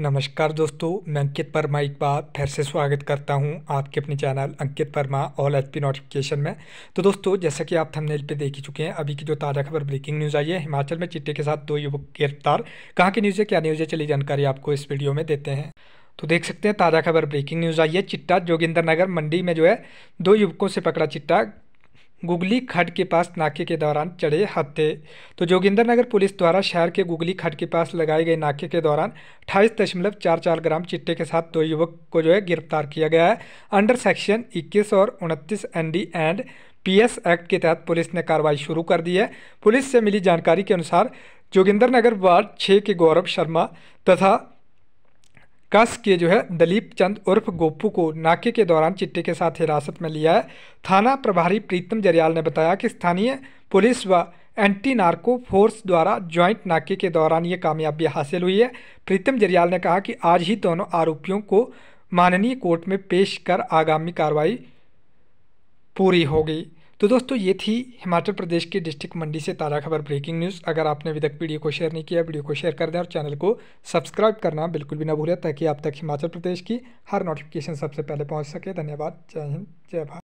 नमस्कार दोस्तों मैं अंकित वर्मा एक बार फिर से स्वागत करता हूं आपके अपने channel Ankit Verma all H P notification में तो दोस्तों जैसा कि आप थंबनेल पे देख ही चुके हैं अभी की जो ताज़ा खबर ब्रेकिंग न्यूज़ आई है हिमाचल में चिट्टे के साथ दो युवक गिरफ्तार कहाँ की न्यूज़ है क्या न्यूज़ है चली जानकारी आपको इस वीडियो में देते हैं तो देख सकते हैं ताज़ा खबर ब्रेकिंग न्यूज़ आई है चिट्टा जोगिंदर नगर मंडी में जो है दो युवकों से पकड़ा चिट्टा गुगली खड के पास नाके के दौरान चढ़े हत्थे तो जोगिंदरनगर पुलिस द्वारा शहर के गुगली खड के पास लगाए गए नाके के दौरान अठाईस दशमलव चार चार ग्राम चिट्टे के साथ दो युवक को जो है गिरफ्तार किया गया है अंडर सेक्शन 21 और उनतीस एनडी एंड पीएस एक्ट के तहत पुलिस ने कार्रवाई शुरू कर दी है पुलिस से मिली जानकारी के अनुसार जोगिंदर नगर वार्ड छः के गौरव शर्मा तथा कस के जो है दलीप चंद उर्फ गोपू को नाके के दौरान चिट्टे के साथ हिरासत में लिया है थाना प्रभारी प्रीतम जरियाल ने बताया कि स्थानीय पुलिस व एंटी नार्को फोर्स द्वारा ज्वाइंट नाके के दौरान ये कामयाबी हासिल हुई है प्रीतम जरियाल ने कहा कि आज ही दोनों आरोपियों को माननीय कोर्ट में पेश कर आगामी कार्रवाई पूरी होगी तो दोस्तों ये थी हिमाचल प्रदेश के डिस्ट्रिक्ट मंडी से ताज़ा खबर ब्रेकिंग न्यूज़ अगर आपने अभी तक वीडियो को शेयर नहीं किया वीडियो को शेयर कर दें और चैनल को सब्सक्राइब करना बिल्कुल भी ना भूलें ताकि आप तक हिमाचल प्रदेश की हर नोटिफिकेशन सबसे पहले पहुँच सके धन्यवाद जय हिंद जय भारत